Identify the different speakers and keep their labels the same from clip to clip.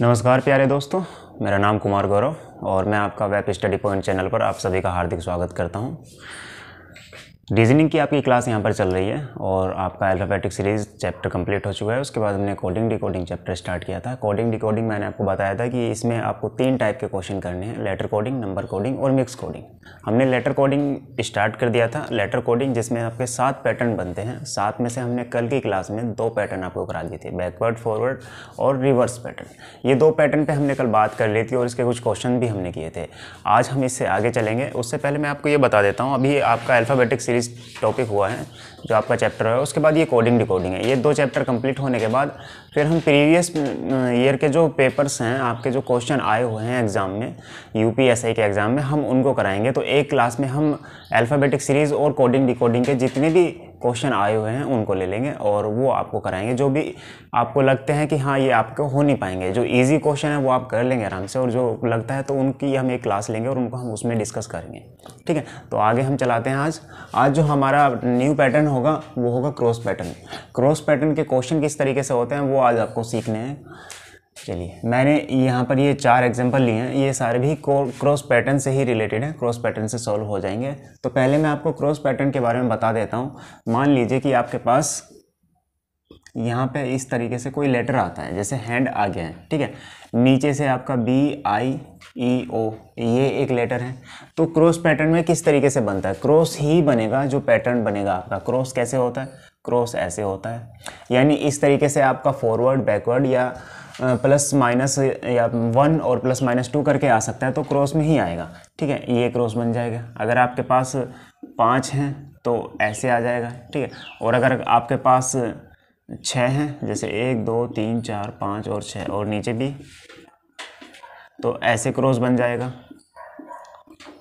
Speaker 1: नमस्कार प्यारे दोस्तों मेरा नाम कुमार गौरव और मैं आपका वेब स्टडी पॉइंट चैनल पर आप सभी का हार्दिक स्वागत करता हूं रीजनिंग की आपकी क्लास यहाँ पर चल रही है और आपका अल्फ़ाबेटिक सीरीज़ चैप्टर कंप्लीट हो चुका है उसके बाद हमने कोडिंग डिकोडिंग चैप्टर स्टार्ट किया था कोडिंग डिकोडिंग मैंने आपको बताया था कि इसमें आपको तीन टाइप के क्वेश्चन करने हैं लेटर कोडिंग नंबर कोडिंग और मिक्स कोडिंग हमने लेटर कोडिंग स्टार्ट कर दिया था लेटर कोडिंग जिसमें आपके सात पैटर्न बनते हैं सात में से हमने कल की क्लास में दो पैटर्न आपको करा दिए थे बैकवर्ड फॉरवर्ड और रिवर्स पैटर्न ये दो पैटर्न पर हमने कल बात कर ली थी और इसके कुछ क्वेश्चन भी हमने किए थे आज हम इससे आगे चलेंगे उससे पहले मैं आपको ये बता देता हूँ अभी आपका अल्फ़ाबेटिक सीरीज सीरीज टॉपिक हुआ है जो आपका चैप्टर है उसके बाद ये कोडिंग डिकोडिंग है ये दो चैप्टर कंप्लीट होने के बाद फिर हम प्रीवियस ईयर के जो पेपर्स हैं आपके जो क्वेश्चन आए हुए हैं एग्ज़ाम में यू के एग्ज़ाम में हम उनको कराएंगे तो एक क्लास में हम अल्फ़ाबेटिक सीरीज़ और कोडिंग डिकोडिंग के जितने भी क्वेश्चन आए हुए हैं उनको ले लेंगे और वो आपको कराएंगे जो भी आपको लगते हैं कि हाँ ये आपको हो नहीं पाएंगे जो इजी क्वेश्चन है वो आप कर लेंगे आराम से और जो लगता है तो उनकी हम एक क्लास लेंगे और उनको हम उसमें डिस्कस करेंगे ठीक है तो आगे हम चलाते हैं आज आज जो हमारा न्यू पैटर्न होगा वो होगा क्रॉस पैटर्न क्रॉस पैटर्न के क्वेश्चन किस तरीके से होते हैं वो आज आपको सीखने हैं चलिए मैंने यहाँ पर ये चार एग्जाम्पल लिए हैं ये सारे भी क्रॉस पैटर्न से ही रिलेटेड हैं क्रॉस पैटर्न से सॉल्व हो जाएंगे तो पहले मैं आपको क्रॉस पैटर्न के बारे में बता देता हूँ मान लीजिए कि आपके पास यहाँ पे इस तरीके से कोई लेटर आता है जैसे हैंड आ गया है ठीक है नीचे से आपका बी आई ई ओ ये एक लेटर है तो क्रॉस पैटर्न में किस तरीके से बनता है क्रॉस ही बनेगा जो पैटर्न बनेगा आपका क्रॉस कैसे होता है क्रॉस ऐसे होता है यानी इस तरीके से आपका फॉरवर्ड बैकवर्ड या प्लस माइनस या वन और प्लस माइनस टू करके आ सकता है तो क्रॉस में ही आएगा ठीक है ये क्रॉस बन जाएगा अगर आपके पास पाँच हैं तो ऐसे आ जाएगा ठीक है और अगर आपके पास छः हैं जैसे एक दो तीन चार पाँच और छः और नीचे भी तो ऐसे क्रॉस बन जाएगा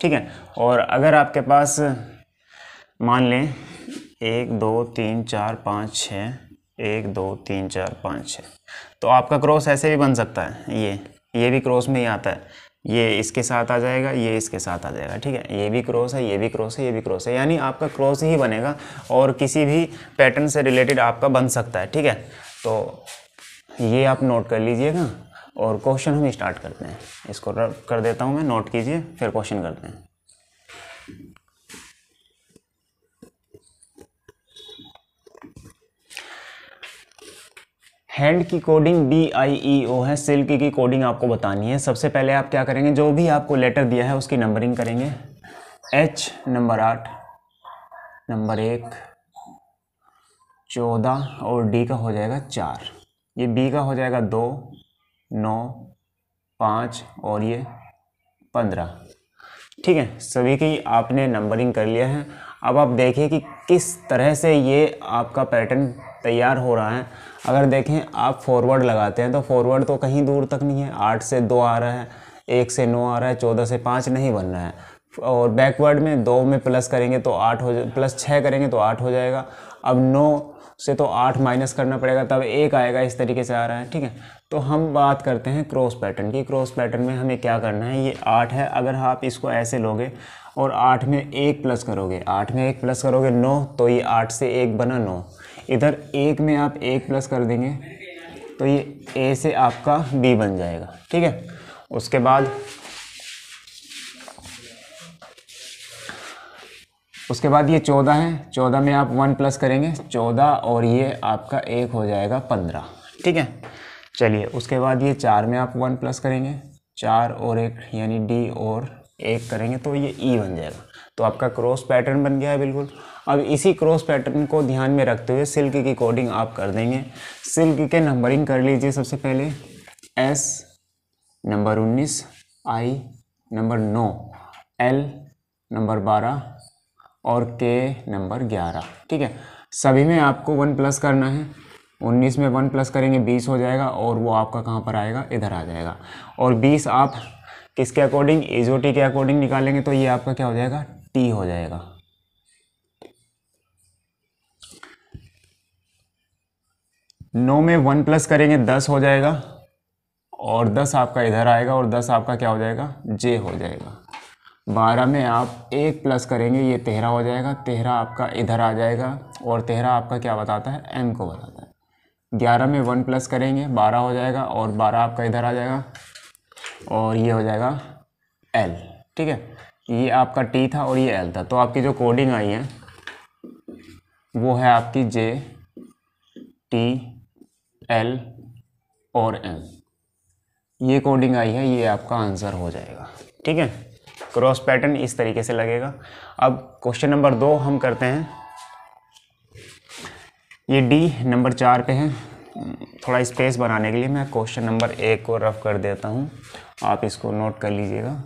Speaker 1: ठीक है और अगर आपके पास मान लें एक दो तीन चार पाँच छः एक दो तीन चार पाँच छः तो आपका क्रॉस ऐसे भी बन सकता है ये ये भी क्रॉस में ही आता है ये इसके साथ आ जाएगा ये इसके साथ आ जाएगा ठीक है ये भी क्रॉस है ये भी क्रॉस है ये भी क्रॉस है यानी आपका क्रॉस ही बनेगा और किसी भी पैटर्न से रिलेटेड आपका बन सकता है ठीक है तो ये आप नोट कर लीजिएगा और क्वेश्चन हम स्टार्ट करते हैं इसको कर देता हूँ मैं नोट कीजिए फिर क्वेश्चन करते हैं हैंड की कोडिंग डी आई ई ओ है सिल्क की कोडिंग आपको बतानी है सबसे पहले आप क्या करेंगे जो भी आपको लेटर दिया है उसकी नंबरिंग करेंगे एच नंबर आठ नंबर एक चौदह और डी का हो जाएगा चार ये बी का हो जाएगा दो नौ पाँच और ये पंद्रह ठीक है सभी की आपने नंबरिंग कर लिया है अब आप देखें कि किस तरह से ये आपका पैटर्न तैयार हो रहा है अगर देखें आप फॉरवर्ड लगाते हैं तो फॉरवर्ड तो कहीं दूर तक नहीं है आठ से दो आ रहा है एक से नौ आ रहा है चौदह से पाँच नहीं बन रहा है और बैकवर्ड में दो में प्लस करेंगे तो आठ हो प्लस छः करेंगे तो आठ हो जाएगा अब नौ से तो आठ माइनस करना पड़ेगा तब एक आएगा इस तरीके से आ रहा है ठीक है तो हम बात करते हैं क्रॉस पैटर्न की क्रॉस पैटर्न में हमें क्या करना है ये आठ है अगर आप इसको ऐसे लोगे और आठ में एक प्लस करोगे आठ में एक प्लस करोगे नौ तो ये आठ से एक बना नौ इधर एक में आप एक प्लस कर देंगे तो ये ए से आपका बी बन जाएगा ठीक है उसके बाद उसके बाद ये चौदह है चौदह में आप वन प्लस करेंगे चौदह और ये आपका एक हो जाएगा पंद्रह ठीक है चलिए उसके बाद ये चार में आप वन प्लस करेंगे चार और एक यानी डी और एक करेंगे तो ये ई e बन जाएगा तो आपका क्रॉस पैटर्न बन गया है बिल्कुल अब इसी क्रॉस पैटर्न को ध्यान में रखते हुए सिल्क की कोडिंग आप कर देंगे सिल्क के नंबरिंग कर लीजिए सबसे पहले एस नंबर उन्नीस आई नंबर नौ एल नंबर बारह और के नंबर ग्यारह ठीक है सभी में आपको वन प्लस करना है उन्नीस में वन प्लस करेंगे बीस हो जाएगा और वो आपका कहाँ पर आएगा इधर आ जाएगा और बीस आप किसके अकॉर्डिंग एजोटी टी के अकॉर्डिंग निकालेंगे तो ये आपका क्या हो जाएगा टी हो जाएगा नौ में वन प्लस करेंगे दस हो जाएगा और दस आपका इधर आएगा और दस आपका क्या हो जाएगा जे हो जाएगा बारह में आप एक प्लस करेंगे ये तेरह हो जाएगा तेरह आपका इधर आ जाएगा और तेरह आपका क्या बताता है एम को बताता है ग्यारह में वन प्लस करेंगे बारह हो जाएगा और बारह आपका इधर आ जाएगा और ये हो जाएगा एल ठीक है ये आपका टी था और ये एल था तो आपकी जो कोडिंग आई है वो है आपकी जे टी एल और एम ये कोडिंग आई है ये आपका आंसर हो जाएगा ठीक है क्रॉस पैटर्न इस तरीके से लगेगा अब क्वेश्चन नंबर दो हम करते हैं ये डी नंबर चार पे है थोड़ा स्पेस बनाने के लिए मैं क्वेश्चन नंबर एक को रफ कर देता हूँ आप इसको नोट कर लीजिएगा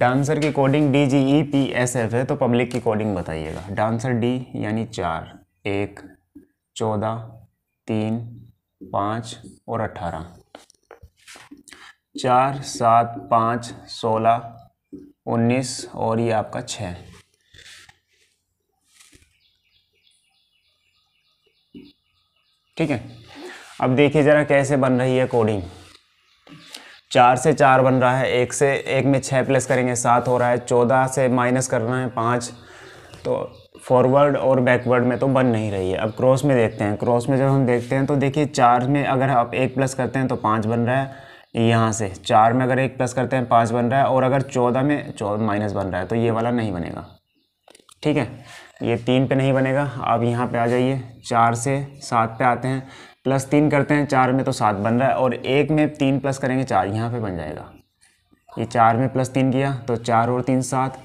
Speaker 1: डांसर की coding D G E P S F है तो पब्लिक की कोडिंग बताइएगा डांसर डी यानी चार एक चौदह तीन पाँच और अट्ठारह चार सात पाँच सोलह उन्नीस और ये आपका छ ठीक है अब देखिए ज़रा कैसे बन रही है कोडिंग चार से चार बन रहा है एक से एक में छः प्लस करेंगे सात हो रहा है चौदह से माइनस करना है पाँच तो फॉरवर्ड और बैकवर्ड में तो बन नहीं रही है अब क्रॉस में देखते हैं क्रॉस में जब हम देखते हैं तो देखिए चार में अगर आप एक प्लस करते हैं तो पाँच बन रहा है यहाँ से चार में अगर एक प्लस करते हैं पाँच बन रहा है और अगर चौदह में चौदह माइनस बन रहा है तो ये वाला नहीं बनेगा ठीक है ये तीन पे नहीं बनेगा आप यहाँ पे आ जाइए चार से सात पे आते हैं प्लस तीन करते हैं चार में तो सात बन रहा है और एक में तीन प्लस करेंगे चार यहाँ पे बन जाएगा ये चार में प्लस तीन किया तो चार और तीन सात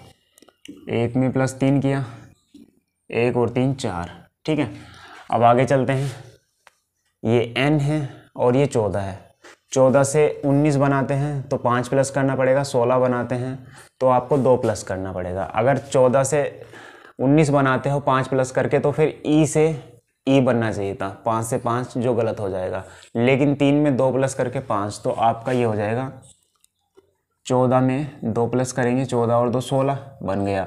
Speaker 1: एक में प्लस तीन किया एक और तीन चार ठीक है अब आगे चलते हैं ये एन है और ये चौदह है चौदह से उन्नीस बनाते हैं तो पाँच प्लस करना पड़ेगा सोलह बनाते हैं तो आपको दो प्लस करना पड़ेगा अगर चौदह से उन्नीस बनाते हो पाँच प्लस करके तो फिर ई e से ई e बनना चाहिए था पाँच से पाँच जो गलत हो जाएगा लेकिन तीन में दो प्लस करके पाँच तो आपका ये हो जाएगा चौदह में दो प्लस करेंगे चौदह और दो सोलह बन गया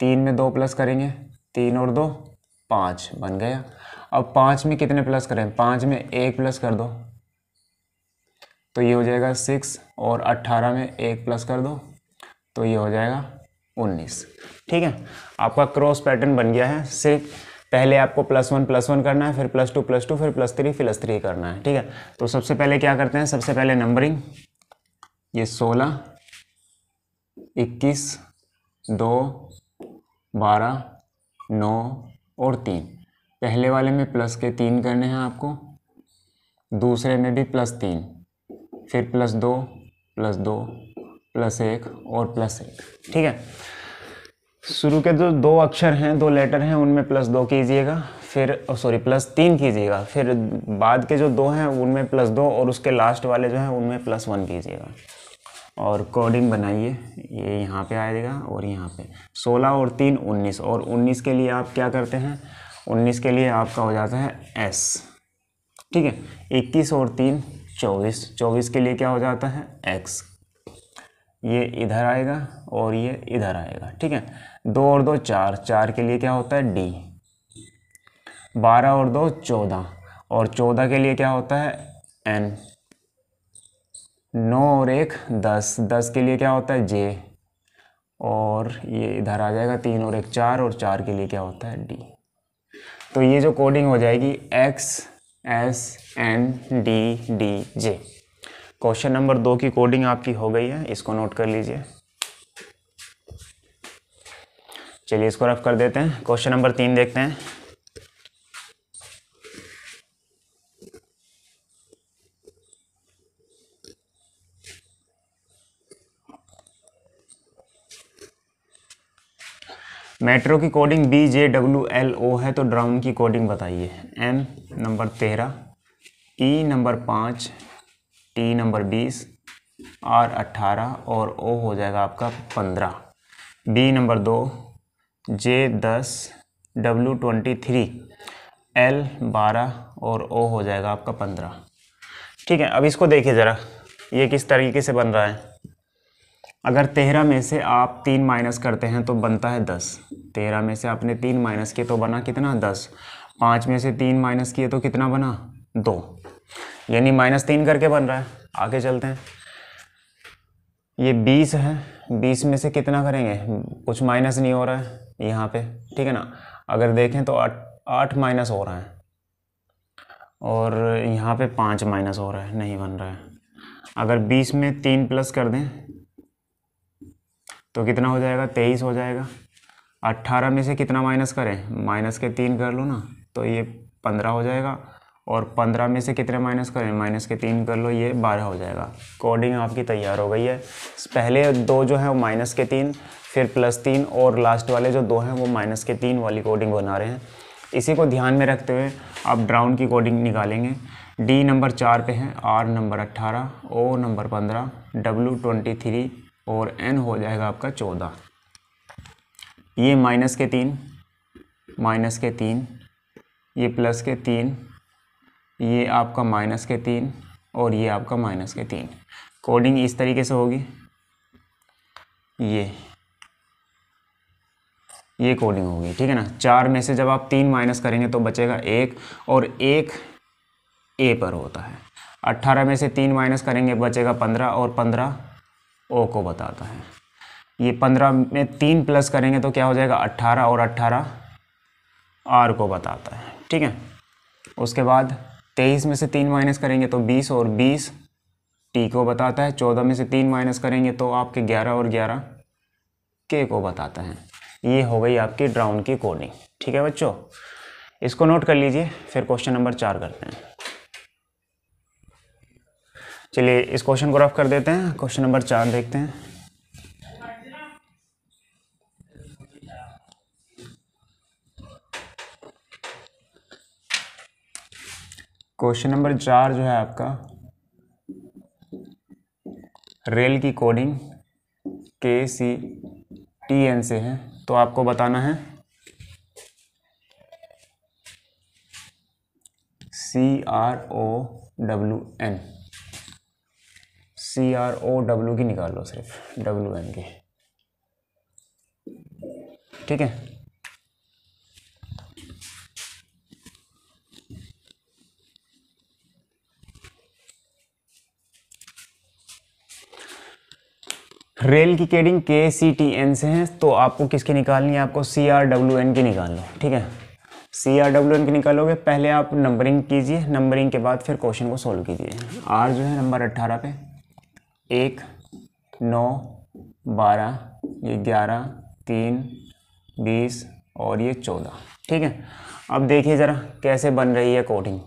Speaker 1: तीन में दो प्लस करेंगे तीन और दो पाँच बन गया अब पाँच में कितने प्लस करें पाँच में एक प्लस कर दो तो ये हो जाएगा सिक्स और अट्ठारह में एक प्लस कर दो तो ये हो जाएगा उन्नीस ठीक है आपका क्रॉस पैटर्न बन गया है सिर्फ पहले आपको प्लस वन प्लस वन करना है फिर प्लस टू प्लस टू फिर प्लस थ्री प्लस थ्री करना है ठीक है तो सबसे पहले क्या करते हैं सबसे पहले नंबरिंग ये सोलह इक्कीस दो बारह नौ और तीन पहले वाले में प्लस के तीन करने हैं आपको दूसरे में भी प्लस तीन फिर प्लस दो प्लस दो प्लस एक और प्लस एक ठीक है शुरू के जो दो अक्षर हैं दो लेटर हैं उनमें प्लस दो कीजिएगा फिर सॉरी प्लस तीन कीजिएगा फिर बाद के जो दो हैं उनमें प्लस दो और उसके लास्ट वाले जो हैं उनमें प्लस वन कीजिएगा और कोडिंग बनाइए ये यहाँ पे आएगा और यहाँ पे सोलह और तीन उन्नीस और उन्नीस के लिए आप क्या करते हैं उन्नीस के लिए आपका हो जाता है एस ठीक है इक्कीस और तीन चौबीस चौबीस के लिए क्या हो जाता है एक्स ये इधर आएगा और ये इधर आएगा ठीक है दो और दो चार चार के लिए क्या होता है डी बारह और दो चौदह और चौदह के लिए क्या होता है एन नौ और एक दस दस के लिए क्या होता है जे और ये इधर आ जाएगा तीन और एक चार और चार के लिए क्या होता है डी तो ये जो कोडिंग हो जाएगी X S N D D J question number दो की कोडिंग आपकी हो गई है इसको नोट कर लीजिए चलिए इसको रफ कर देते हैं क्वेश्चन नंबर तीन देखते हैं मेट्रो की coding B J W L O है तो ड्राउन की कोडिंग बताइए एम नंबर तेरह ई e नंबर पाँच टी नंबर बीस आर अट्ठारह और ओ हो जाएगा आपका पंद्रह बी नंबर दो जे दस डब्ल्यू ट्वेंटी थ्री एल बारह और ओ हो जाएगा आपका पंद्रह ठीक है अब इसको देखिए ज़रा ये किस तरीके से बन रहा है अगर तेरह में से आप तीन माइनस करते हैं तो बनता है दस तेरह में से आपने तीन माइनस किए तो बना कितना दस पाँच में से तीन माइनस किए तो कितना बना दो यानी माइनस तीन करके बन रहा है आगे चलते हैं ये बीस है बीस में से कितना करेंगे कुछ माइनस नहीं हो रहा है यहाँ पे ठीक है ना अगर देखें तो आठ आठ माइनस हो रहा है और यहाँ पे पाँच माइनस हो रहा है नहीं बन रहा है अगर बीस में तीन प्लस कर दें तो कितना हो जाएगा तेईस हो जाएगा अट्ठारह में से कितना माइनस करें माइनस के तीन कर लो ना तो ये पंद्रह हो जाएगा और पंद्रह में से कितने माइनस करें माइनस के तीन कर लो ये बारह हो जाएगा कोडिंग आपकी तैयार हो गई है पहले दो जो हैं वो माइनस के तीन फिर प्लस तीन और लास्ट वाले जो दो हैं वो माइनस के तीन वाली कोडिंग बना रहे हैं इसी को ध्यान में रखते हुए आप ड्राउन की कोडिंग निकालेंगे डी नंबर चार पे है आर नंबर अट्ठारह ओ नंबर पंद्रह डब्ल्यू ट्वेंटी थ्री और एन हो जाएगा आपका चौदह ये माइनस के तीन माइनस के तीन ये प्लस के तीन ये आपका माइनस के तीन और ये आपका माइनस के तीन कोडिंग इस तरीके से होगी ये ये कोडिंग होगी ठीक है ना चार में से जब आप तीन माइनस करेंगे तो बचेगा एक और एक ए पर होता है अट्ठारह में से तीन माइनस करेंगे बचेगा पंद्रह और पंद्रह ओ को बताता है ये पंद्रह में तीन प्लस करेंगे तो क्या हो जाएगा अट्ठारह और अट्ठारह आर को बताता है ठीक है उसके बाद तेईस में से तीन माइनस करेंगे तो बीस और बीस टी को बताता है चौदह में से तीन माइनस करेंगे तो आपके ग्यारह और ग्यारह के को बताता है ये हो गई आपकी ड्राउन की कोडिंग ठीक है बच्चों इसको नोट कर लीजिए फिर क्वेश्चन नंबर चार करते हैं चलिए इस क्वेश्चन को रफ कर देते हैं क्वेश्चन नंबर चार देखते हैं क्वेश्चन नंबर चार जो है आपका रेल की कोडिंग के सी टी एन से है तो आपको बताना है C R O W N C R O W N निकाल लो सिर्फ डब्ल्यू एन की ठीक है रेल की केडिंग के सी टी एन से है तो आपको किसकी निकालनी है आपको सी आर डब्ल्यू एन की निकाल लो ठीक है सी आर डब्ल्यू एन की निकालोगे पहले आप नंबरिंग कीजिए नंबरिंग के बाद फिर क्वेश्चन को सोल्व कीजिए आर जो है नंबर अट्ठारह पे एक नौ बारह ये ग्यारह तीन बीस और ये चौदह ठीक है अब देखिए ज़रा कैसे बन रही है कोटिंग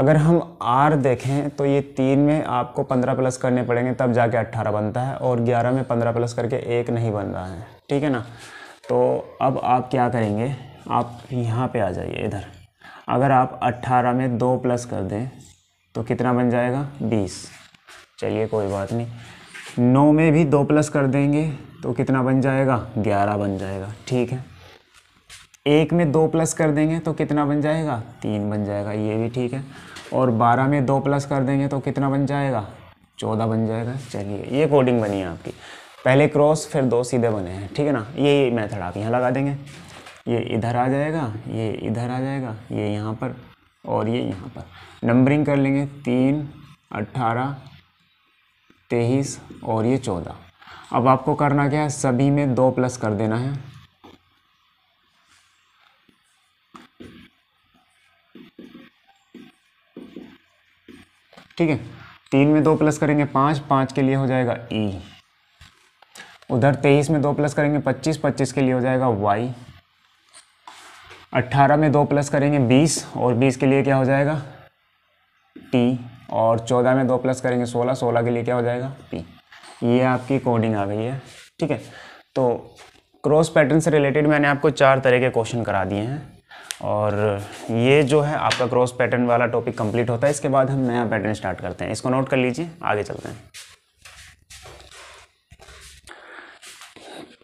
Speaker 1: अगर हम आर देखें तो ये तीन में आपको पंद्रह प्लस करने पड़ेंगे तब जाके अट्ठारह बनता है और ग्यारह में पंद्रह प्लस करके एक नहीं बन रहा है ठीक है ना तो अब आप क्या करेंगे आप यहाँ पे आ जाइए इधर अगर आप अट्ठारह में दो प्लस कर दें तो कितना बन जाएगा बीस चलिए कोई बात नहीं नौ में भी दो प्लस कर देंगे तो कितना बन जाएगा ग्यारह बन जाएगा ठीक है एक में दो प्लस कर देंगे तो कितना बन जाएगा तीन बन जाएगा ये भी ठीक है और बारह में दो प्लस कर देंगे तो कितना बन जाएगा चौदह बन जाएगा चलिए ये कोडिंग बनी है आपकी पहले क्रॉस फिर दो सीधे बने हैं ठीक है ना ये मेथड आप यहाँ लगा देंगे ये इधर आ जाएगा ये इधर आ जाएगा ये यहाँ पर और ये यहाँ पर नंबरिंग कर लेंगे तीन अट्ठारह तेईस और ये चौदह अब आपको करना क्या है सभी में दो प्लस कर देना है ठीक है तीन में दो प्लस करेंगे पाँच पाँच के लिए हो जाएगा ई e। उधर तेईस में दो प्लस करेंगे पच्चीस पच्चीस के लिए हो जाएगा वाई अट्ठारह में दो प्लस करेंगे बीस और बीस के लिए क्या हो जाएगा टी और चौदह में दो प्लस करेंगे सोलह सोलह के लिए क्या हो जाएगा पी ये आपकी कोडिंग आ गई है ठीक है तो क्रॉस पैटर्न से रिलेटेड मैंने आपको चार तरह के क्वेश्चन करा दिए हैं और ये जो है आपका क्रॉस पैटर्न वाला टॉपिक कंप्लीट होता है इसके बाद हम नया पैटर्न स्टार्ट करते हैं इसको नोट कर लीजिए आगे चलते हैं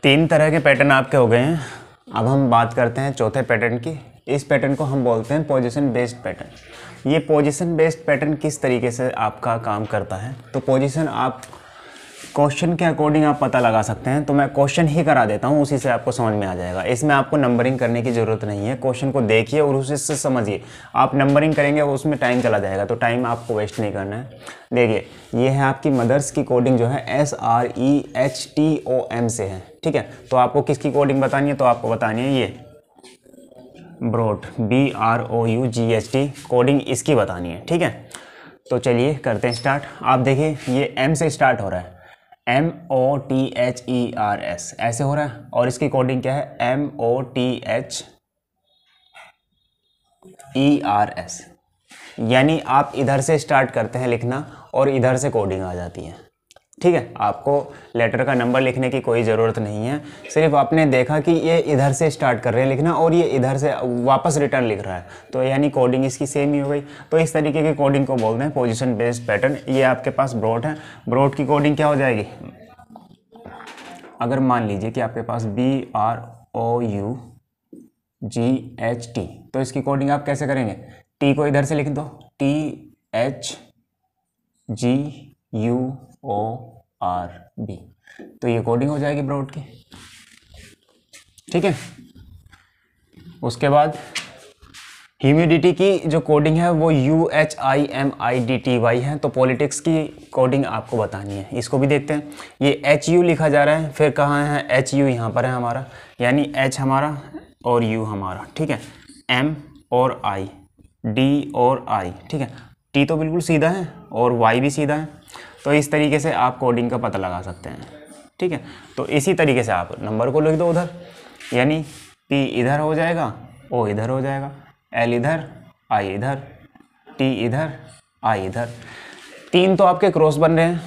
Speaker 1: तीन तरह के पैटर्न आपके हो गए हैं अब हम बात करते हैं चौथे पैटर्न की इस पैटर्न को हम बोलते हैं पोजिशन बेस्ड पैटर्न ये पोजिशन बेस्ड पैटर्न किस तरीके से आपका काम करता है तो पोजिशन आप क्वेश्चन के अकॉर्डिंग आप पता लगा सकते हैं तो मैं क्वेश्चन ही करा देता हूँ उसी से आपको समझ में आ जाएगा इसमें आपको नंबरिंग करने की ज़रूरत नहीं है क्वेश्चन को देखिए और उसी से समझिए आप नंबरिंग करेंगे उसमें टाइम चला जाएगा तो टाइम आपको वेस्ट नहीं करना है देखिए ये है आपकी मदर्स की कोडिंग जो है S R E H T O M से है ठीक है तो आपको किसकी कोडिंग बतानी है तो आपको बतानी है ये brought B R O U G H T coding इसकी बतानी है ठीक है तो चलिए करते हैं स्टार्ट आप देखिए ये एम से स्टार्ट हो रहा है M O T H E R S ऐसे हो रहा है और इसकी कोडिंग क्या है M O T H E R S यानी आप इधर से स्टार्ट करते हैं लिखना और इधर से कोडिंग आ जाती है ठीक है आपको लेटर का नंबर लिखने की कोई ज़रूरत नहीं है सिर्फ आपने देखा कि ये इधर से स्टार्ट कर रहे हैं लिखना और ये इधर से वापस रिटर्न लिख रहा है तो यानी कोडिंग इसकी सेम ही हो गई तो इस तरीके की कोडिंग को बोलते हैं पोजिशन बेस्ड पैटर्न ये आपके पास ब्रॉड है ब्रॉड की कोडिंग क्या हो जाएगी अगर मान लीजिए कि आपके पास B R O U G H T तो इसकी कोडिंग आप कैसे करेंगे टी को इधर से लिख दो T H G U O R B तो ये कोडिंग हो जाएगी ब्रॉड की ठीक है उसके बाद ह्यूमिडिटी की जो कोडिंग है वो U H I M I D T Y है तो पॉलिटिक्स की कोडिंग आपको बतानी है इसको भी देखते हैं ये एच यू लिखा जा रहा है फिर कहाँ है एच यू यहाँ पर है हमारा यानी एच हमारा और यू हमारा ठीक है एम और आई डी और आई ठीक है टी तो बिल्कुल सीधा है और वाई भी सीधा है तो इस तरीके से आप कोडिंग का पता लगा सकते हैं ठीक है तो इसी तरीके से आप नंबर को लिख दो उधर यानी पी इधर हो जाएगा ओ इधर हो जाएगा एल इधर आई इधर टी इधर आई इधर तीन तो आपके क्रॉस बन रहे हैं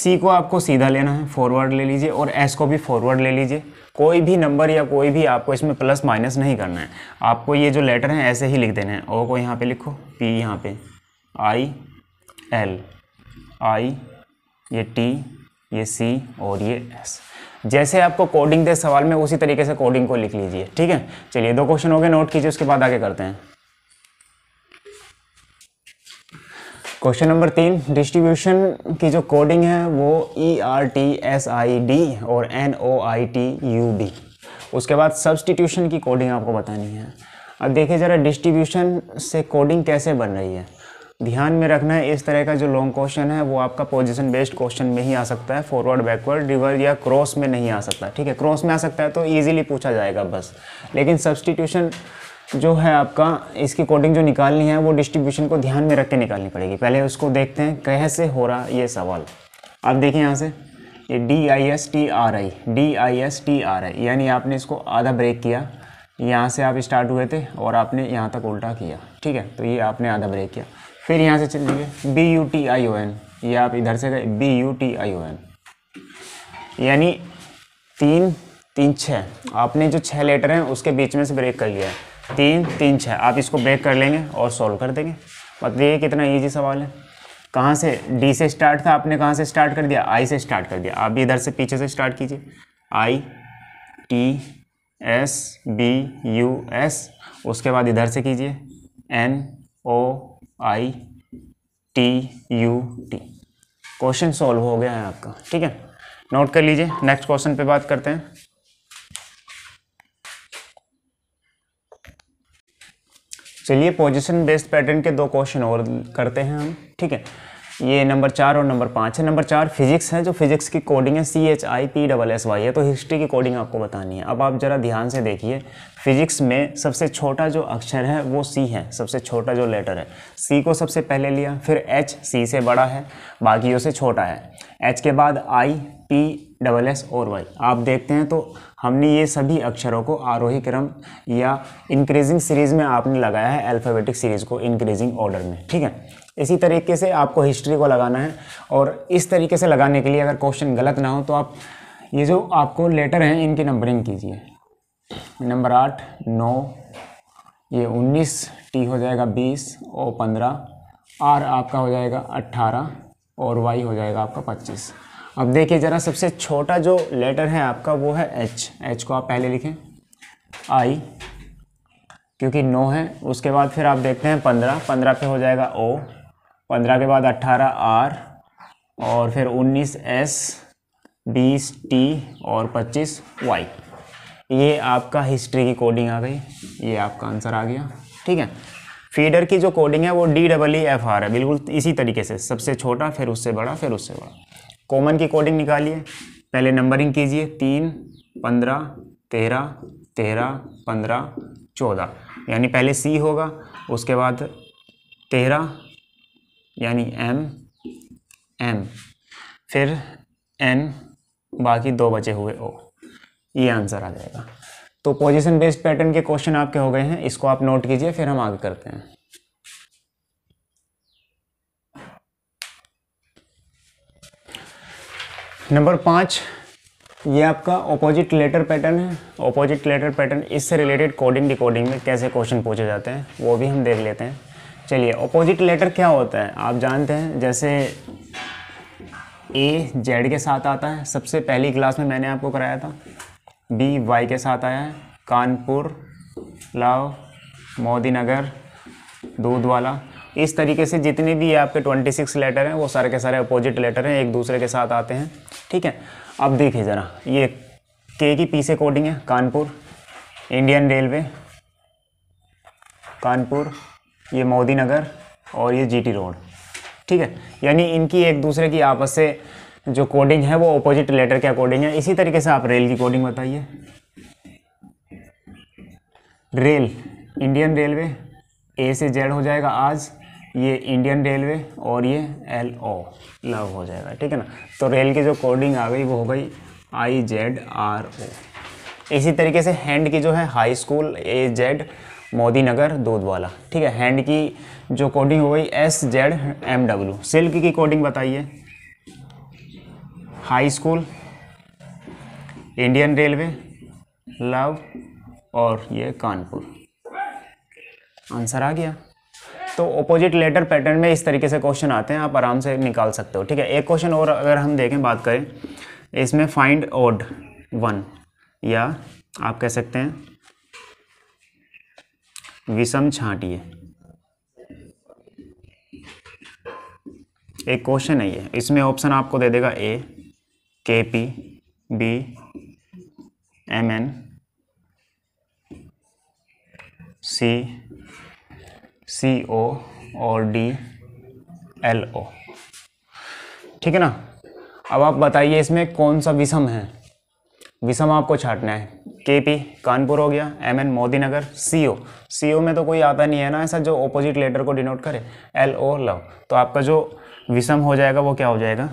Speaker 1: सी को आपको सीधा लेना है फॉरवर्ड ले लीजिए और एस को भी फॉरवर्ड ले लीजिए कोई भी नंबर या कोई भी आपको इसमें प्लस माइनस नहीं करना है आपको ये जो लेटर हैं ऐसे ही लिख देने हैं ओ को यहाँ पे लिखो पी यहाँ पे आई एल आई ये टी ये सी और ये एस जैसे आपको कोडिंग दे सवाल में उसी तरीके से कोडिंग को लिख लीजिए ठीक है चलिए दो क्वेश्चन हो गए नोट कीजिए उसके बाद आगे करते हैं क्वेश्चन नंबर तीन डिस्ट्रीब्यूशन की जो कोडिंग है वो E R T S I D और N O I T U D उसके बाद सब्सटीट्यूशन की कोडिंग आपको बतानी है अब देखिए ज़रा डिस्ट्रीब्यूशन से कोडिंग कैसे बन रही है ध्यान में रखना है इस तरह का जो लॉन्ग क्वेश्चन है वो आपका पोजिशन बेस्ड क्वेश्चन में ही आ सकता है फॉरवर्ड बैकवर्ड रिवर या क्रॉस में नहीं आ सकता ठीक है क्रॉस में आ सकता है तो ईजिली पूछा जाएगा बस लेकिन सब्सटीट्यूशन जो है आपका इसकी कोडिंग जो निकालनी है वो डिस्ट्रीब्यूशन को ध्यान में रख के निकालनी पड़ेगी पहले उसको देखते हैं कैसे हो रहा ये सवाल आप देखिए यहाँ से ये D I S T R I D I S T R I यानी आपने इसको आधा ब्रेक किया यहाँ से आप स्टार्ट हुए थे और आपने यहाँ तक उल्टा किया ठीक है तो ये आपने आधा ब्रेक किया फिर यहाँ से चल B U T I O N ये आप इधर से गए B U T I O N यानी तीन तीन छः आपने जो छः लेटर हैं उसके बीच में से ब्रेक कर लिया है तीन तीन छः आप इसको ब्रेक कर लेंगे और सॉल्व कर देंगे मतलब ये कितना ईजी सवाल है कहाँ से डी से स्टार्ट था आपने कहाँ से स्टार्ट कर दिया आई से स्टार्ट कर दिया आप भी इधर से पीछे से स्टार्ट कीजिए I T S B U S उसके बाद इधर से कीजिए N O I T U T question solve हो गया है आपका ठीक है नोट कर लीजिए नेक्स्ट क्वेश्चन पे बात करते हैं चलिए पोजीशन बेस्ड पैटर्न के दो क्वेश्चन और करते हैं हम ठीक है ये नंबर चार और नंबर पाँच है नंबर चार फिजिक्स है जो फिजिक्स की कोडिंग है C H I P double S Y है तो हिस्ट्री की कोडिंग आपको बतानी है अब आप ज़रा ध्यान से देखिए फिजिक्स में सबसे छोटा जो अक्षर है वो सी है सबसे छोटा जो लेटर है सी को सबसे पहले लिया फिर एच सी से बड़ा है बाकियों से छोटा है एच के बाद आई पी डबल एस और वाई आप देखते हैं तो हमने ये सभी अक्षरों को आरोही क्रम या इंक्रीजिंग सीरीज़ में आपने लगाया है अल्फ़ाबेटिक सीरीज़ को इंक्रीजिंग ऑर्डर में ठीक है इसी तरीके से आपको हिस्ट्री को लगाना है और इस तरीके से लगाने के लिए अगर क्वेश्चन गलत ना हो तो आप ये जो आपको लेटर हैं इनकी नंबरिंग कीजिए नंबर आठ नौ ये उन्नीस टी हो जाएगा बीस ओ पंद्रह आर आपका हो जाएगा अट्ठारह और वाई हो जाएगा आपका पच्चीस अब देखिए ज़रा सबसे छोटा जो लेटर है आपका वो है एच एच को आप पहले लिखें आई क्योंकि नो है उसके बाद फिर आप देखते हैं पंद्रह पंद्रह पे हो जाएगा ओ पंद्रह के बाद अट्ठारह आर और फिर उन्नीस एस बीस टी और पच्चीस वाई ये आपका हिस्ट्री की कोडिंग आ गई ये आपका आंसर आ गया ठीक है फीडर की जो कोडिंग है वो D double E F R है बिल्कुल इसी तरीके से सबसे छोटा फिर उससे बड़ा फिर उससे बड़ा कॉमन की कोडिंग निकालिए पहले नंबरिंग कीजिए तीन पंद्रह तेरह तेरह पंद्रह चौदह यानी पहले सी होगा उसके बाद तेरह यानी एम एम फिर एन बाकी दो बचे हुए ओ ये आंसर आ जाएगा तो पोजीशन बेस्ड पैटर्न के क्वेश्चन आपके हो गए हैं इसको आप नोट कीजिए फिर हम आगे करते हैं नंबर पाँच ये आपका ऑपोजिट लेटर पैटर्न है ऑपोजिट लेटर पैटर्न इससे रिलेटेड कोडिंग डिकोडिंग में कैसे क्वेश्चन पूछे जाते हैं वो भी हम देख लेते हैं चलिए ऑपोजिट लेटर क्या होता है आप जानते हैं जैसे ए जेड के साथ आता है सबसे पहली क्लास में मैंने आपको कराया था बी वाई के साथ आया है कानपुर लाव मोदी नगर दूध वाला इस तरीके से जितने भी आपके 26 लेटर हैं वो सारे के सारे अपोजिट लेटर हैं एक दूसरे के साथ आते हैं ठीक है अब देखिए ज़रा ये के की पी से कोडिंग है कानपुर इंडियन रेलवे कानपुर ये मोदी नगर और ये जीटी रोड ठीक है यानी इनकी एक दूसरे की आपस से जो कोडिंग है वो ऑपोजिट लेटर के अकॉर्डिंग है इसी तरीके से आप रेल की कोडिंग बताइए रेल इंडियन रेलवे ए से जेड हो जाएगा आज ये इंडियन रेलवे और ये एल ओ लव हो जाएगा ठीक है ना तो रेल की जो कोडिंग आ गई वो हो गई आई जेड आर ओ इसी तरीके से हैंड की जो है high school A Z Modi Nagar दूधवाला ठीक है हैंड की जो कोडिंग हो गई S Z M W silk की कोडिंग बताइए high school Indian railway love और ये कानपुर आंसर आ गया तो अपोजिट लेटर पैटर्न में इस तरीके से क्वेश्चन आते हैं आप आराम से निकाल सकते हो ठीक है एक क्वेश्चन और अगर हम देखें बात करें इसमें फाइंड ओड वन या आप कह सकते हैं विषम छाटिए एक क्वेश्चन है ये इसमें ऑप्शन आपको दे देगा A K P B M N C C O और डी एल ओ ठीक है ना अब आप बताइए इसमें कौन सा विषम है विषम आपको छाटना है के पी कानपुर हो गया M N Modi Nagar C O C O में तो कोई आता नहीं है ना ऐसा जो ऑपोजिट लेटर को डिनोट करे एल ओ लव तो आपका जो विषम हो जाएगा वो क्या हो जाएगा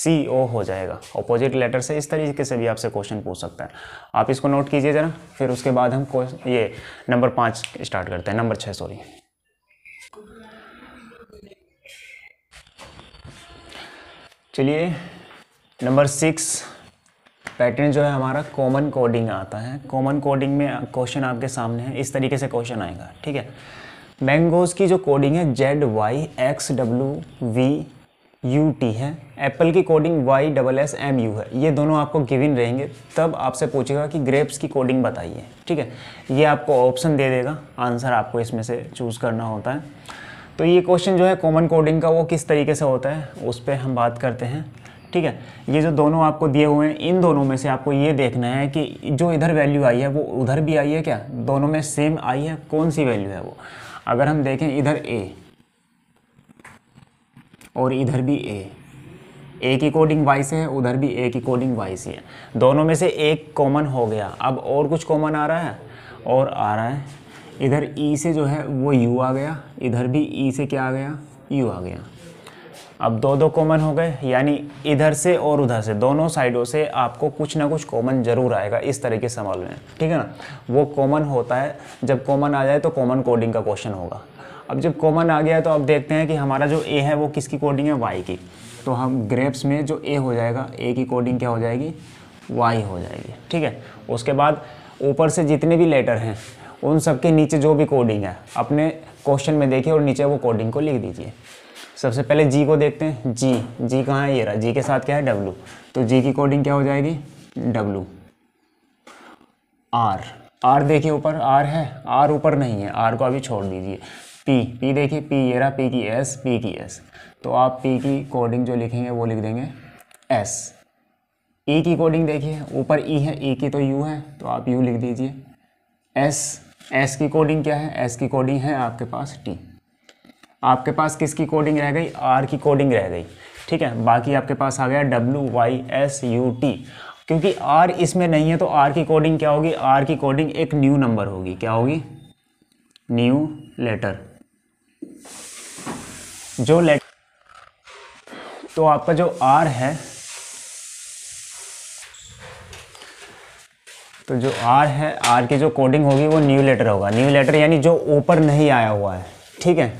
Speaker 1: सी ओ हो जाएगा ऑपोजिट लेटर से इस तरीके से भी आपसे क्वेश्चन पूछ सकता है आप इसको नोट कीजिए ज़रा फिर उसके बाद हम ये नंबर पाँच स्टार्ट करते हैं नंबर छः सॉरी चलिए नंबर सिक्स पैटर्न जो है हमारा कॉमन कोडिंग आता है कॉमन कोडिंग में क्वेश्चन आपके सामने है इस तरीके से क्वेश्चन आएगा ठीक है मैंगोज़ की जो कोडिंग है Z Y X W V U T है एप्पल की coding Y double S M U है ये दोनों आपको गिविन रहेंगे तब आपसे पूछेगा कि ग्रेप्स की कोडिंग बताइए ठीक है ये आपको ऑप्शन दे देगा आंसर आपको इसमें से चूज़ करना होता है तो ये क्वेश्चन जो है कॉमन कोडिंग का वो किस तरीके से होता है उस पर हम बात करते हैं ठीक है ये जो दोनों आपको दिए हुए हैं इन दोनों में से आपको ये देखना है कि जो इधर वैल्यू आई है वो उधर भी आई है क्या दोनों में सेम आई है कौन सी वैल्यू है वो अगर हम देखें इधर ए और इधर भी ए ए की कोडिंग वाई से है उधर भी ए की कोडिंग वाई से है दोनों में से एक कॉमन हो गया अब और कुछ कॉमन आ रहा है और आ रहा है इधर ई e से जो है वो यू आ गया इधर भी ई e से क्या आ गया यू आ गया अब दो दो कॉमन हो गए यानी इधर से और उधर से दोनों साइडों से आपको कुछ ना कुछ कॉमन जरूर आएगा इस तरह के सवाल में ठीक है ना वो कॉमन होता है जब कॉमन आ जाए तो कॉमन कोडिंग का क्वेश्चन होगा अब जब कॉमन आ गया तो अब देखते हैं कि हमारा जो ए है वो किसकी कोडिंग है वाई की तो हम ग्रेप्स में जो ए हो जाएगा ए की कोडिंग क्या हो जाएगी वाई हो जाएगी ठीक है उसके बाद ऊपर से जितने भी लेटर हैं उन सब के नीचे जो भी कोडिंग है अपने क्वेश्चन में देखिए और नीचे वो कोडिंग को लिख दीजिए सबसे पहले जी को देखते हैं जी जी कहाँ है ये रहा जी के साथ क्या है डब्लू तो जी की कोडिंग क्या हो जाएगी डब्लू आर आर देखिए ऊपर आर है आर ऊपर नहीं है आर को अभी छोड़ दीजिए पी पी देखिए पी ये रहा पी की एस पी की एस तो आप पी की कोडिंग जो लिखेंगे वो लिख देंगे एस ई e की कोडिंग देखिए ऊपर ई e है ई e की तो यू है तो आप यू लिख दीजिए एस एस की कोडिंग क्या है एस की कोडिंग है आपके पास टी आपके पास किसकी कोडिंग रह गई आर की कोडिंग रह गई ठीक है बाकी आपके पास आ गया W Y S U T क्योंकि आर इसमें नहीं है तो आर की कोडिंग क्या होगी आर की कोडिंग एक न्यू नंबर होगी क्या होगी न्यू लेटर जो लेटर तो आपका जो आर है तो जो आर है आर की जो कोडिंग होगी वो न्यू लेटर होगा न्यू लेटर यानी जो ऊपर नहीं आया हुआ है ठीक है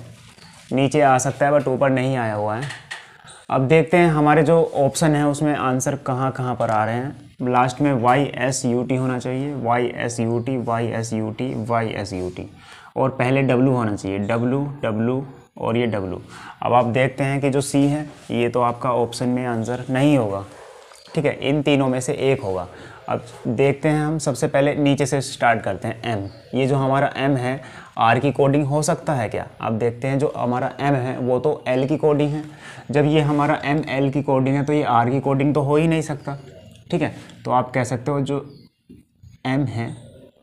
Speaker 1: नीचे आ सकता है बट ऊपर नहीं आया हुआ है अब देखते हैं हमारे जो ऑप्शन है उसमें आंसर कहाँ कहाँ पर आ रहे हैं लास्ट में वाई एस यू टी होना चाहिए Y S U T Y S U T Y S U T और पहले डब्लू होना चाहिए डब्लू डब्लू और ये डब्लू अब आप देखते हैं कि जो सी है ये तो आपका ऑप्शन में आंसर नहीं होगा ठीक है इन तीनों में से एक होगा अब देखते हैं हम सबसे पहले नीचे से स्टार्ट करते हैं एम ये जो हमारा एम है आर की कोडिंग हो सकता है क्या अब देखते हैं जो हमारा एम है वो तो एल की कोडिंग है जब ये हमारा एम एल की कोडिंग है तो ये आर की कोडिंग तो हो ही नहीं सकता ठीक है तो आप कह सकते हो जो एम है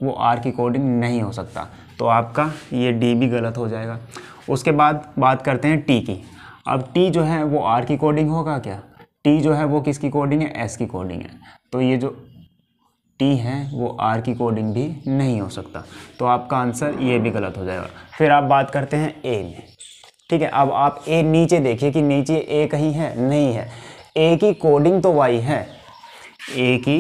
Speaker 1: वो आर की कोडिंग नहीं हो सकता तो आपका ये डी भी गलत हो जाएगा उसके बाद बात करते हैं टी की अब टी जो है वो आर की कोडिंग होगा क्या टी जो है वो किसकी कोडिंग है एस की कोडिंग है तो ये जो टी हैं वो आर की कोडिंग भी नहीं हो सकता तो आपका आंसर ये भी गलत हो जाएगा फिर आप बात करते हैं ए में ठीक है अब आप ए नीचे देखिए कि नीचे ए कहीं है नहीं है ए की कोडिंग तो वाई है ए की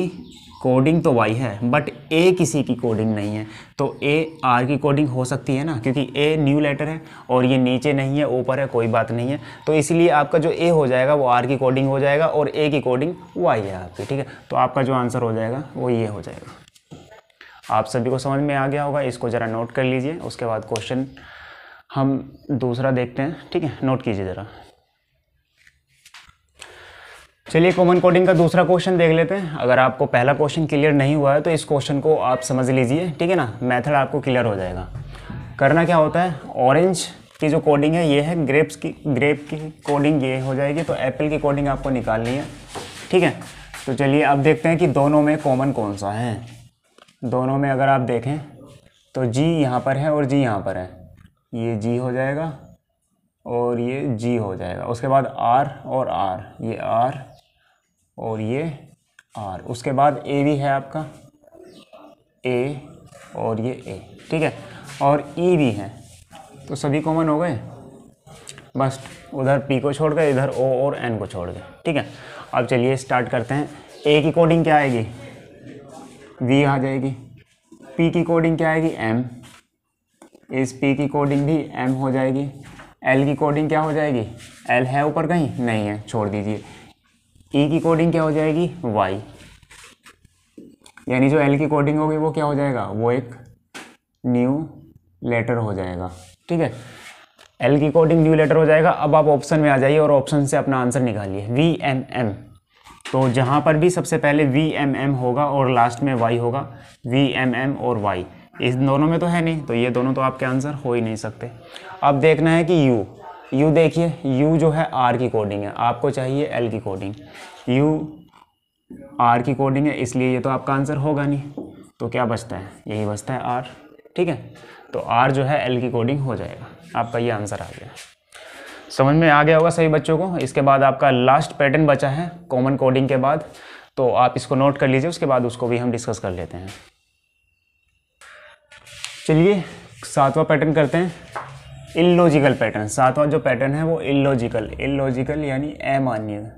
Speaker 1: कोडिंग तो वाई है बट ए किसी की कोडिंग नहीं है तो ए आर की कोडिंग हो सकती है ना क्योंकि ए न्यू लेटर है और ये नीचे नहीं है ऊपर है कोई बात नहीं है तो इसलिए आपका जो ए हो जाएगा वो आर की कोडिंग हो जाएगा और ए की कोडिंग वाई है आपकी ठीक है तो आपका जो आंसर हो जाएगा वो ये हो जाएगा आप सभी को समझ में आ गया होगा इसको ज़रा नोट कर लीजिए उसके बाद क्वेश्चन हम दूसरा देखते हैं ठीक है नोट कीजिए ज़रा चलिए कॉमन कोडिंग का दूसरा क्वेश्चन देख लेते हैं अगर आपको पहला क्वेश्चन क्लियर नहीं हुआ है तो इस क्वेश्चन को आप समझ लीजिए ठीक है ना मेथड आपको क्लियर हो जाएगा करना क्या होता है ऑरेंज की जो कोडिंग है ये है ग्रेप्स की ग्रेप की कोडिंग ये हो जाएगी तो एप्पल की कोडिंग आपको निकालनी है ठीक है तो चलिए अब देखते हैं कि दोनों में कॉमन कौन सा है दोनों में अगर आप देखें तो जी यहाँ पर है और जी यहाँ पर है ये जी हो जाएगा और ये जी हो जाएगा उसके बाद आर और आर ये आर और ये आर उसके बाद ए भी है आपका ए और ये ए ठीक है और ई e भी है तो सभी कॉमन हो गए बस उधर पी को छोड़ कर इधर ओ और एन को छोड़ दें ठीक है अब चलिए स्टार्ट करते हैं ए की कोडिंग क्या आएगी वी आ जाएगी पी की कोडिंग क्या आएगी एम इस पी की कोडिंग भी एम हो जाएगी एल की कोडिंग क्या हो जाएगी एल है ऊपर कहीं नहीं है छोड़ दीजिए ई e की कोडिंग क्या हो जाएगी वाई यानी जो एल की कोडिंग होगी वो क्या हो जाएगा वो एक न्यू लेटर हो जाएगा ठीक है एल की कोडिंग न्यू लेटर हो जाएगा अब आप ऑप्शन में आ जाइए और ऑप्शन से अपना आंसर निकालिए वी एम एम तो जहाँ पर भी सबसे पहले वी एम एम होगा और लास्ट में वाई होगा वी एम एम और वाई इस दोनों में तो है नहीं तो ये दोनों तो आपके आंसर हो ही नहीं सकते अब देखना है कि यू यू देखिए यू जो है आर की कोडिंग है आपको चाहिए एल की कोडिंग यू आर की कोडिंग है इसलिए ये तो आपका आंसर होगा नहीं तो क्या बचता है यही बचता है आर ठीक है तो आर जो है एल की कोडिंग हो जाएगा आपका ये आंसर आ गया समझ में आ गया होगा सभी बच्चों को इसके बाद आपका लास्ट पैटर्न बचा है कॉमन कोडिंग के बाद तो आप इसको नोट कर लीजिए उसके बाद उसको भी हम डिस्कस कर लेते हैं चलिए सातवां पैटर्न करते हैं इलॉजिकल पैटर्न सातवां जो पैटर्न है वो इलॉजिकल इलॉजिकल यानी अमान्य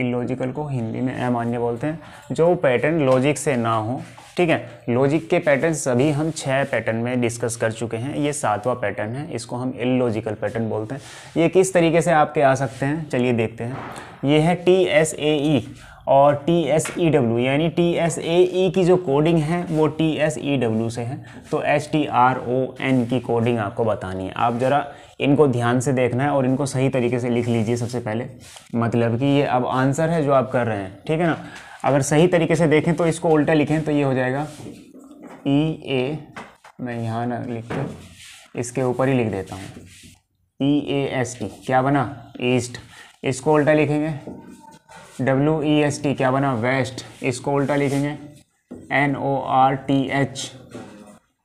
Speaker 1: इलॉजिकल को हिंदी में अमान्य बोलते हैं जो पैटर्न लॉजिक से ना हो ठीक है लॉजिक के पैटर्न सभी हम छः पैटर्न में डिस्कस कर चुके हैं ये सातवां पैटर्न है इसको हम इलॉजिकल पैटर्न बोलते हैं ये किस तरीके से आपके आ सकते हैं चलिए देखते हैं ये है टी एस ए ई और टी एस ई डब्ल्यू यानी टी एस ए ई की जो कोडिंग है वो टी एस ई डब्ल्यू से है तो H T R O N की कोडिंग आपको बतानी है आप ज़रा इनको ध्यान से देखना है और इनको सही तरीके से लिख लीजिए सबसे पहले मतलब कि ये अब आंसर है जो आप कर रहे हैं ठीक है ना अगर सही तरीके से देखें तो इसको उल्टा लिखें तो ये हो जाएगा ई e ए मैं यहाँ ना लिख के इसके ऊपर ही लिख देता हूँ ई ए एस टी क्या बना ईस्ट इसको उल्टा लिखेंगे डब्ल्यू ई एस टी क्या बना वेस्ट इसको उल्टा लिखेंगे N O R T H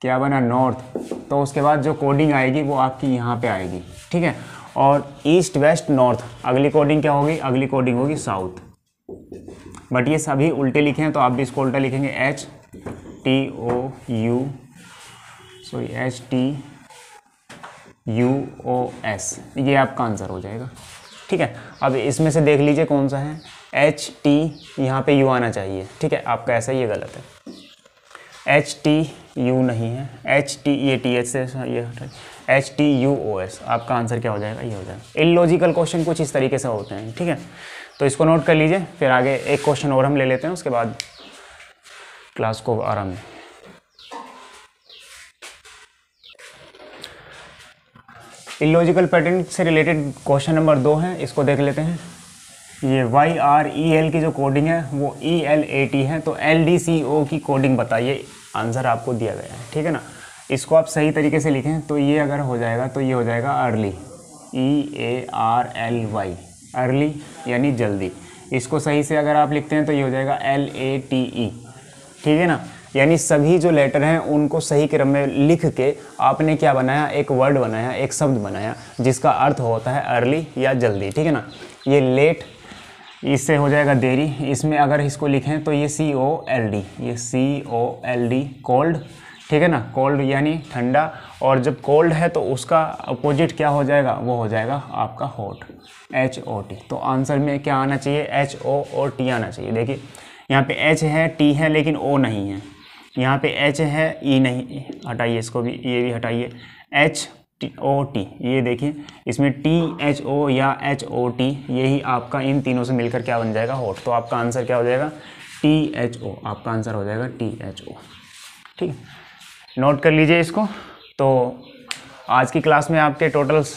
Speaker 1: क्या बना नॉर्थ तो उसके बाद जो कोडिंग आएगी वो आपकी यहाँ पे आएगी ठीक है और ईस्ट वेस्ट नॉर्थ अगली कोडिंग क्या होगी अगली कोडिंग होगी साउथ बट ये सभी उल्टे लिखे हैं तो आप भी इसको उल्टा लिखेंगे H T O U sorry H T U O S ये आपका आंसर हो जाएगा ठीक है अब इसमें से देख लीजिए कौन सा है एच टी यहाँ पर यू आना चाहिए ठीक है आपका ऐसा ये गलत है एच टी यू नहीं है एच टी ये टी एच से ये H T U O S आपका आंसर क्या हो जाएगा ये हो जाएगा इलॉजिकल क्वेश्चन कुछ इस तरीके से होते हैं ठीक है तो इसको नोट कर लीजिए फिर आगे एक क्वेश्चन और हम ले लेते हैं उसके बाद क्लास को आराम दें इलॉजिकल पैटर्न से रिलेटेड क्वेश्चन नंबर दो है इसको देख लेते हैं ये वाई आर ई एल की जो कोडिंग है वो ई एल ए टी है तो एल डी सी ओ की कोडिंग बताइए आंसर आपको दिया गया है ठीक है ना इसको आप सही तरीके से लिखें तो ये अगर हो जाएगा तो ये हो जाएगा early E A R L Y early यानी जल्दी इसको सही से अगर आप लिखते हैं तो ये हो जाएगा एल ए टी ई ठीक है ना यानी सभी जो लेटर हैं उनको सही क्रम में लिख के आपने क्या बनाया एक वर्ड बनाया एक शब्द बनाया जिसका अर्थ होता है अर्ली या जल्दी ठीक है ना ये लेट इससे हो जाएगा देरी इसमें अगर इसको लिखें तो ये सी ओ एल डी ये C O L D cold ठीक है ना कोल्ड यानी ठंडा और जब कोल्ड है तो उसका अपोजिट क्या हो जाएगा वो हो जाएगा आपका हॉट एच ओ टी तो आंसर में क्या आना चाहिए एच ओ ओ टी आना चाहिए देखिए यहाँ पे एच है टी है लेकिन ओ नहीं है यहाँ पे एच है ई e नहीं हटाइए इसको भी ये भी हटाइए एच टी ओ टी ये देखिए इसमें टी एच ओ या एच ओ टी यही आपका इन तीनों से मिलकर क्या बन जाएगा होट तो आपका आंसर क्या हो जाएगा टी एच ओ आपका आंसर हो जाएगा टी एच ओ ठीक नोट कर लीजिए इसको तो आज की क्लास में आपके टोटल्स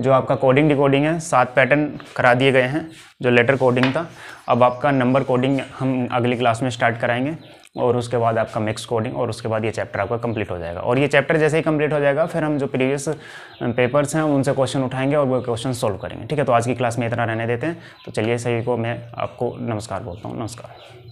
Speaker 1: जो आपका कोडिंग डिकोडिंग है सात पैटर्न करा दिए गए हैं जो लेटर कोडिंग था अब आपका नंबर कोडिंग हम अगली क्लास में स्टार्ट कराएंगे और उसके बाद आपका मिक्स कोडिंग और उसके बाद ये चैप्टर आपका कंप्लीट हो जाएगा और ये चैप्टर जैसे ही कंप्लीट हो जाएगा फिर हम जो प्रीवियस पेपर्स हैं उनसे क्वेश्चन उठाएंगे और वो क्वेश्चन सोल्व करेंगे ठीक है तो आज की क्लास में इतना रहने देते हैं तो चलिए सभी को मैं आपको नमस्कार बोलता हूँ नमस्कार